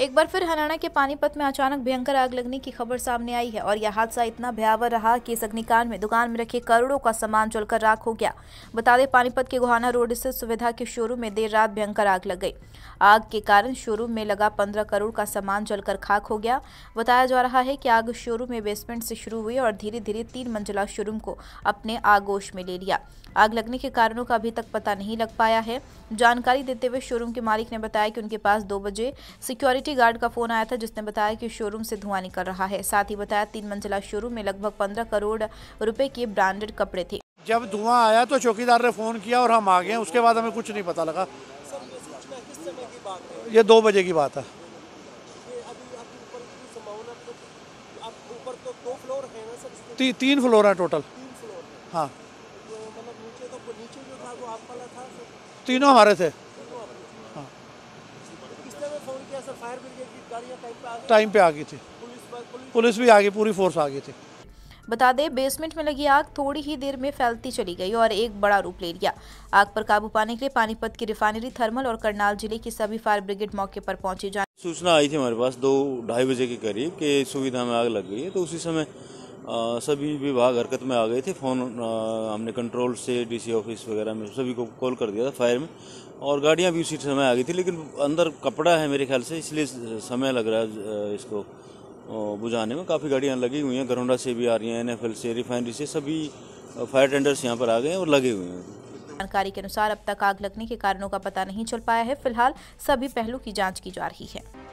एक बार फिर हरियाणा के पानीपत में अचानक भयंकर आग लगने की खबर सामने आई है और यह हादसा इतना भयावह रहा कि इस अग्निकांड में दुकान में रखे करोड़ों का सामान जलकर राख हो गया बता दें पानीपत के गुहाना रोड स्थित सुविधा के शोरूम में देर रात भयंकर आग लग गई आग के कारण शोरूम में लगा पंद्रह करोड़ का सामान जलकर खाक हो गया बताया जा रहा है कि आग शोरूम में बेसमेंट से शुरू हुई और धीरे धीरे तीन मंजिला शोरूम को अपने आगोश में ले लिया आग लगने के कारणों का अभी तक पता नहीं लग पाया है जानकारी देते हुए शोरूम के मालिक ने बताया कि उनके पास दो बजे सिक्योरिटी सिक्योरिटी गार्ड का फोन आया था जिसने बताया कि शोरूम से धुआं निकल रहा है साथ ही बताया तीन मंजिला शोरूम में लगभग पंद्रह करोड़ रुपए के ब्रांडेड कपड़े थे जब धुआं आया तो चौकीदार ने फोन किया और हम आ गए उसके बाद हमें कुछ नहीं पता लगा ये दो बजे की बात है ती, तीन फ्लोर है टोटल हाँ तीनों हमारे थे टाइम पे आ गई थी पुलिस भी आ गई पूरी फोर्स आ गई थी बता दें बेसमेंट में लगी आग थोड़ी ही देर में फैलती चली गई और एक बड़ा रूप ले लिया आग पर काबू पाने के लिए पानीपत की रिफाइनरी थर्मल और करनाल जिले की सभी फायर ब्रिगेड मौके पर पहुंची जाए सूचना आई थी हमारे पास दो ढाई बजे के करीब कि सुविधा में आग लग गई है तो उसी समय सभी विभाग हरकत में आ गए थे फ़ोन हमने कंट्रोल से डीसी ऑफिस वगैरह में सभी को कॉल कर दिया था फायर में और गाड़ियाँ भी उसी समय आ गई थी लेकिन अंदर कपड़ा है मेरे ख्याल से इसलिए समय लग रहा है इसको बुझाने में काफ़ी गाड़ियाँ लगी हुई हैं गरोंडा से भी आ रही हैं एन से रिफाइनरी से सभी फायर टेंडर्स यहाँ पर आ गए हैं और लगे हुए हैं जानकारी के अनुसार अब तक आग लगने के कारणों का पता नहीं चल पाया है फिलहाल सभी पहलू की जाँच की जा रही है